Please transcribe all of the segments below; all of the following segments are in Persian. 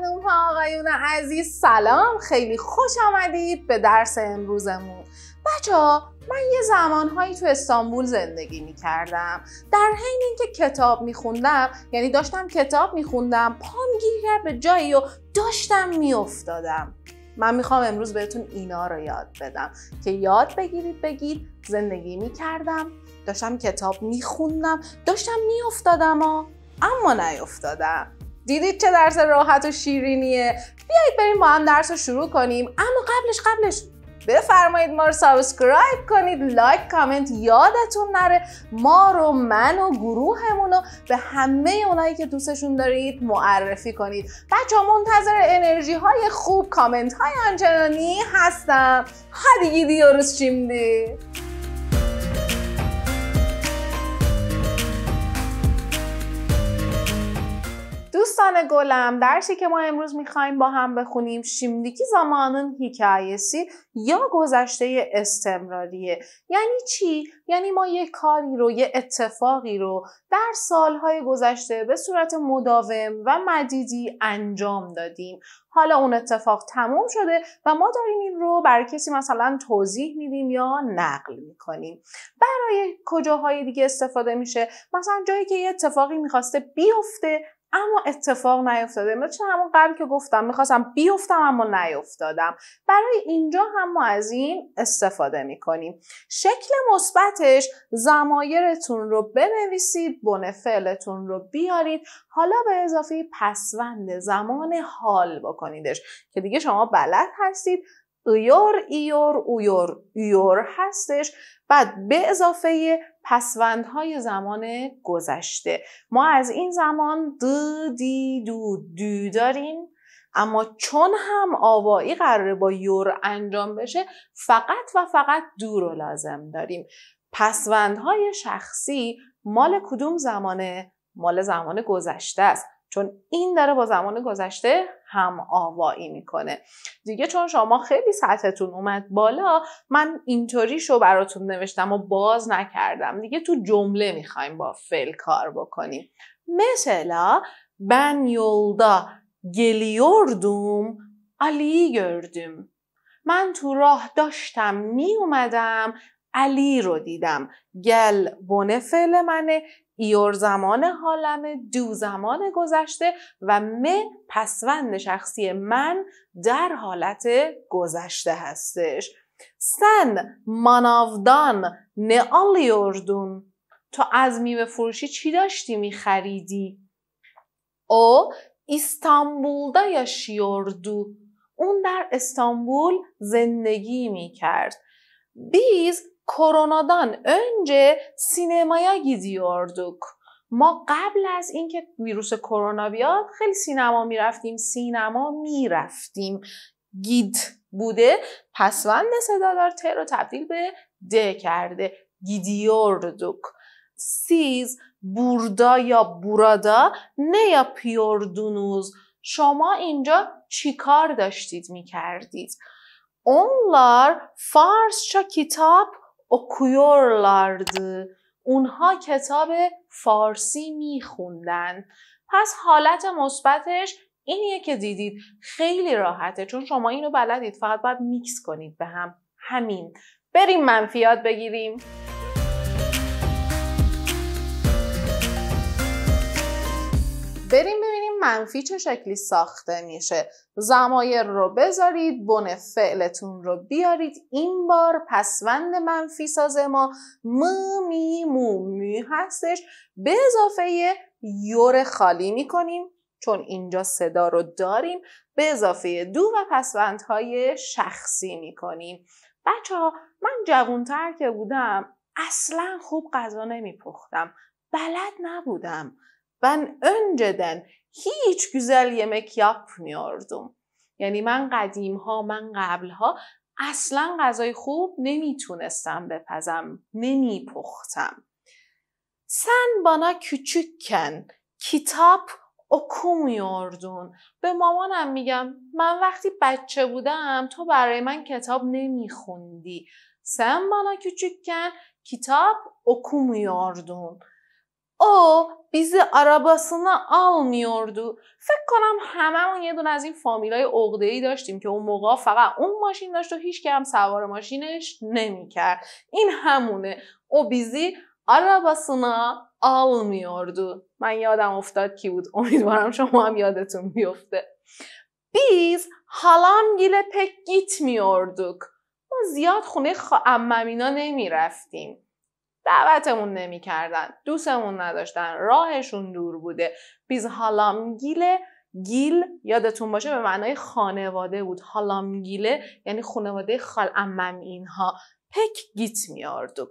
سلام ها آقایون عزیز سلام خیلی خوش آمدید به درس امروزمون بچه ها من یه زمانهایی تو استانبول زندگی می کردم در حین اینکه کتاب می خوندم یعنی داشتم کتاب می خوندم پام گیر کرد به جایی و داشتم می افتادم من میخوام امروز بهتون اینا رو یاد بدم که یاد بگیرید بگید زندگی کردم داشتم کتاب میخوندم داشتم میافتادم و اما نیافتادم دیدید چه درس راحت و شیرینیه بیایید بریم با هم درس رو شروع کنیم اما قبلش قبلش بفرمایید ما رو سابسکرایب کنید لایک کامنت یادتون نره ما رو من و گروهمون رو به همه اونایی که دوستشون دارید معرفی کنید بچه منتظر انرژی های خوب کامنت های آنچنانی هستم روز چیم دید؟ دوستان گلم درسی که ما امروز میخوایم با هم بخونیم شیمدیکی زمانن هیکایسی یا گذشته استمراریه یعنی چی؟ یعنی ما یه کاری رو یه اتفاقی رو در سالهای گذشته به صورت مداوم و مدیدی انجام دادیم حالا اون اتفاق تموم شده و ما داریم این رو بر کسی مثلا توضیح میدیم یا نقل میکنیم برای کجاهای دیگه استفاده میشه مثلا جایی که یه اتفاقی میخواسته بیفته اما اتفاق نیفتاده من همون قبل که گفتم میخواستم بیفتم اما نیفتادم برای اینجا هم ما از این استفاده میکنیم شکل مثبتش زمایرتون رو بنویسید بن فعلتون رو بیارید حالا به اضافه پسوند زمان حال بکنیدش که دیگه شما بلد هستید ایار ایار اویار ایار هستش بعد به اضافه پسوندهای زمان گذشته ما از این زمان د دی دو دو داریم اما چون هم آوایی قراره با یور انجام بشه فقط و فقط دو رو لازم داریم پسوندهای شخصی مال کدوم زمانه مال زمان گذشته است چون این داره با زمان گذشته هم آوایی میکنه دیگه چون شما خیلی سطحتون اومد بالا من اینطوریشو براتون نوشتم و باز نکردم دیگه تو جمله میخوایم با فعل کار بکنیم مثلا بن یولدا گلیوردوم علی گردم من تو راه داشتم می اومدم علی رو دیدم گل بونه فعل منه یور زمان حالمه دو زمان گذشته و م پسوند شخصی من در حالت گذشته هستش سن ماناودان یوردون تو از میوه فروشی چی داشتی میخریدی؟ او استانبولدا یاشیوردو اون در استانبول زندگی میکرد بیز koronadan önce sinemaya gidiyorduk. ما قبل از اینکه ویروس کرونا بیاد خیلی سینما میرفتیم سینما میرفتیم گید بوده پسوند صدادار ت رو تبدیل به د کرده گیدیوردوک سیز بوردا یا بورادا نه یا پیوردونوز شما اینجا چیکار داشتید میکردید اونلار چا کتاب okuyorlardı اونها کتاب فارسی میخوندن پس حالت مثبتش اینیه که دیدید خیلی راحته چون شما اینو بلدید فقط باید میکس کنید به هم همین بریم منفیات بگیریم بریم منفی چه شکلی ساخته میشه زمایر رو بذارید بن فعلتون رو بیارید این بار پسوند منفی ساز ما م مومی هستش به اضافه یور خالی میکنیم چون اینجا صدا رو داریم به اضافه دو و های شخصی میکنیم بچه ها من جوانتر که بودم اصلا خوب غذا نمیپختم بلد نبودم من انجدن هیچ گوزل یمهکیاپ میاردوم یعنی من قدیمها من قبلها اصلا غذای خوب نمیتونستم بپزم نمیپختم سن بانا کوچوککن کتاب اکومیاردون به مامانم میگم من وقتی بچه بودم تو برای من کتاب نمیخوندی سن بانا کوچوککن کتاب اکومیاردون O bizi arabasına almıyordu. فکر کنم هممون یه دونه از این فامیلای عقده‌ای داشتیم که اون موقع فقط اون ماشین داشت و هیچ هم سوار ماشینش نمیکرد این همونه او بیزی آل almıyordu. من یادم افتاد کی بود. امیدوارم شما هم یادتون بیفته. بیز حالام گیله پک گیت میوردوک ما زیاد خونه خواهم نمی رفتیم. دعوتمون نمیکردن دوستمون نداشتن راهشون دور بوده بیز هالامگیله گیل یادتون باشه به معنای خانواده بود هالامگیله یعنی خانواده خال امم اینها پک گیت میاردوک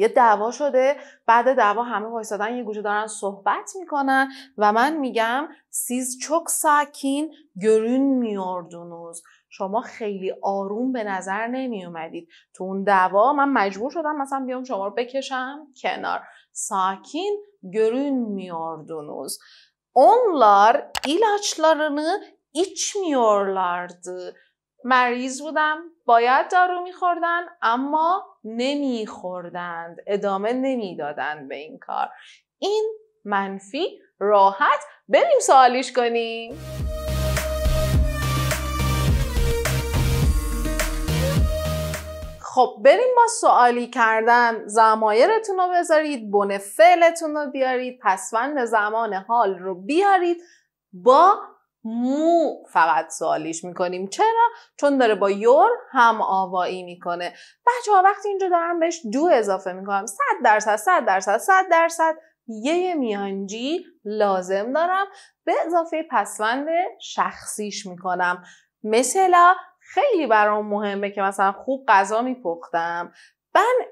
یه دعوا شده بعد دعوا همه وایسادن یه گوشه دارن صحبت میکنن و من میگم سیز چوک ساکین گرون میاردونوز شما خیلی آروم به نظر نمی اومدید تو اون دعوا من مجبور شدم مثلا بیام شما رو بکشم کنار ساکین میاردونوز گرون اونلار Onlar ایچ içmiyorlardı. مریض بودم باید دارو میخوردن اما نمیخوردند ادامه نمیدادند به این کار این منفی راحت بریم سوالیش کنیم خب بریم با سوالی کردن زمایرتون رو بذارید بن فعلتون رو بیارید پسوند زمان حال رو بیارید با مو فقط سوالیش میکنیم چرا؟ چون داره با یور هم آوایی میکنه بچه ها وقتی اینجا دارم بهش دو اضافه میکنم صد درصد صد درصد صد درصد یه میانجی لازم دارم به اضافه پسوند شخصیش میکنم مثلا خیلی برام مهمه که مثلا خوب غذا میپختم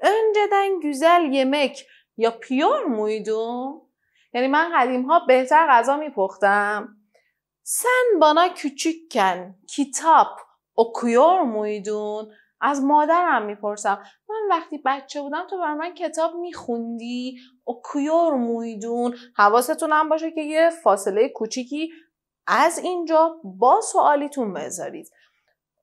اونجدن گوزل یمک یا پیور مویدوم یعنی من قدیم ها بهتر غذا میپختم سن بانا کوچیکن کتاب okuyor مویدون از مادرم میپرسم من وقتی بچه بودم تو بر من کتاب میخوندی اوکیور مویدون حواستون هم باشه که یه فاصله کوچیکی از اینجا با سوالیتون بذارید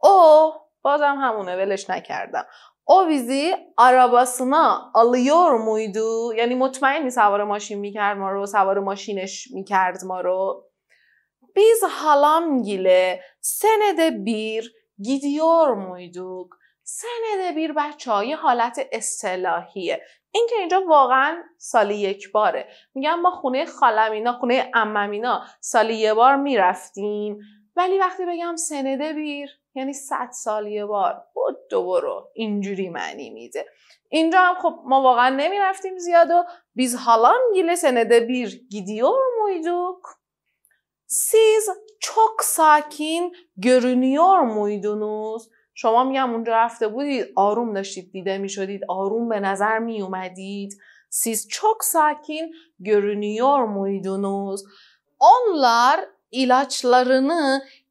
اوه بازم همونه ولش نکردم. او ویزی آراباسنا آلیور مویدو یعنی مطمئنی سوار ماشین میکرد ما رو سوار ماشینش میکرد ما رو حالام گیله سند بیر، گیدیور مویدو، سند بیر بچه های حالت اصطلاحیه این که اینجا واقعا سالی یک باره میگم ما خونه خالمینا خونه اممینا سالی یه بار میرفتیم ولی وقتی بگم سنده بیر یعنی صد سال یه بار دو برو اینجوری معنی میده اینجا هم خب ما واقعا نمیرفتیم زیاد و بیز حالان گیله سنده بیر gidiyor مویدوک سیز çok ساکین görünüyor مویدونوز شما میگم اونجا رفته بودید آروم داشتید دیده میشدید آروم به نظر می اومدید چک ساکین sakin görünüyor مویدونوز onlar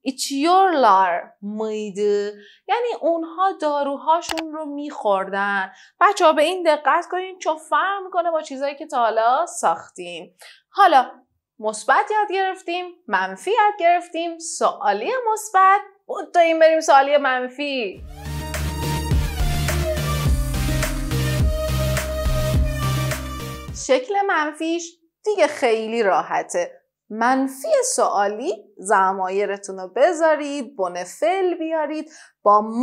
ایچیورلار میده؟ یعنی اونها داروهاشون رو میخوردن بچه ها به این دقت کنین چون فرق میکنه با چیزهایی که تا حالا ساختیم حالا مثبت یاد گرفتیم منفی یاد گرفتیم سوالی مثبت بود این بریم سوالی منفی شکل منفیش دیگه خیلی راحته منفی سوالی زمایرتون رو بذارید فل بیارید با م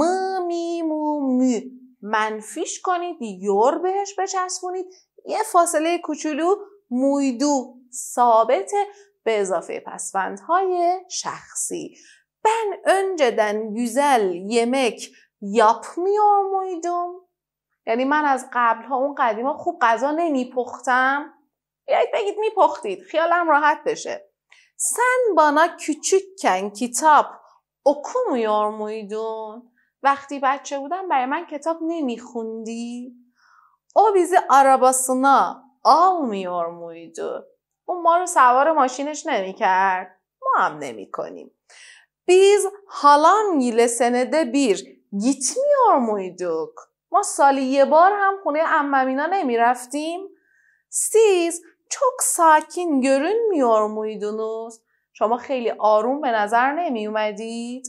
مو می منفیش کنید یور بهش بچسبونید یه فاصله کوچولو مویدو ثابته به اضافه پسفندهای شخصی بن önceden güzel yemek yapmıyor مویدوم یعنی من از قبل ها اون قدیما خوب غذا نمیپختم بیایید بگید میپختید خیالم راحت بشه سن بانا küçükken کتاب okumuyor یارمویدون؟ وقتی بچه بودم برای من کتاب نمیخوندی؟ او بیزی آراباسونا آو اون ما رو سوار ماشینش نمیکرد ما هم نمیکنیم بیز حالان گیله سنده بیر گیت muyduk ما سالی یه بار هم خونه اممینا نمیرفتیم سیز çok sakin görünmüyor muydunuz? شما خیلی آروم به ne نمی اومدید؟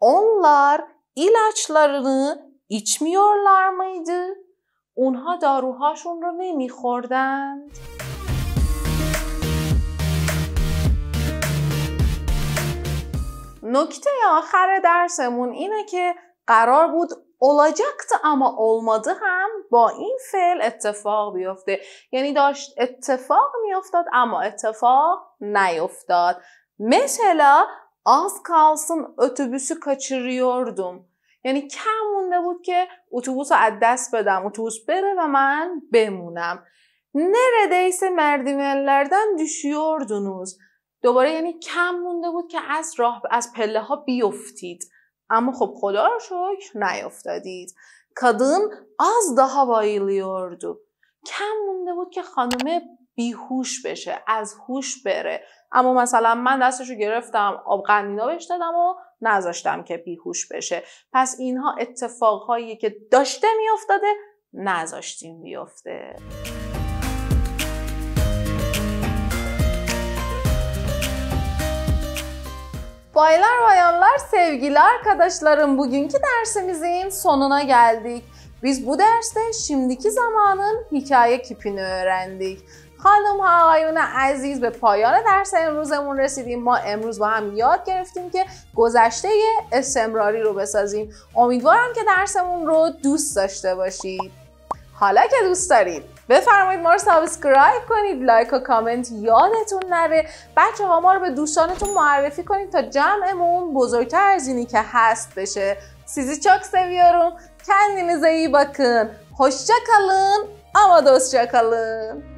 Onlar ilaçlarını içmiyorlar mıydı? Onha daruhaşun رو نمیخوردند؟ نکته آخر درسمون اینه که قرار بود olacaktı ama olmadı هم با این فعل اتفاق بیفته یعنی داشت اتفاق میافتاد اما اتفاق نیفتاد مثلا از kalsın اتوبوسو kaçırıyordum یعنی کم مونده بود که اتوبوس رو از دست بدم اتوبوس بره و من بمونم نردیس merdivenlerden düşüyordunuz دوباره یعنی کم مونده بود که از راه از پله ها بیفتید اما خب رو شکر نیافتادید. از از daha لیوردو کم مونده بود که خانم بیهوش بشه از هوش بره اما مثلا من دستش رو گرفتم آب قندینا بهش دادم و نذاشتم که بیهوش بشه پس اینها اتفاقهایی که داشته میافتاده نذاشتیم بیفته Baylar bayanlar sevgili arkadaşlarım bugünkü dersimizin sonuna geldik. Biz bu derste şimdiki zamanın hikaye کیپینی öğrendik. خانم ها آقایون عزیز به پایان درس امروزمون رسیدیم ما امروز با هم یاد گرفتیم که گذشته استمراری رو بسازیم امیدوارم که درسمون رو دوست داشته باشید حالا که دوست دارید بفرمایید ما رو سابسکرایب کنید لایک و کامنت یادتون نره بچه ها ما رو به دوستانتون معرفی کنید تا جمعمون بزرگتر از اینی که هست بشه سیزی چک seviyorum kendinize زیب bakın hoşça kalın اما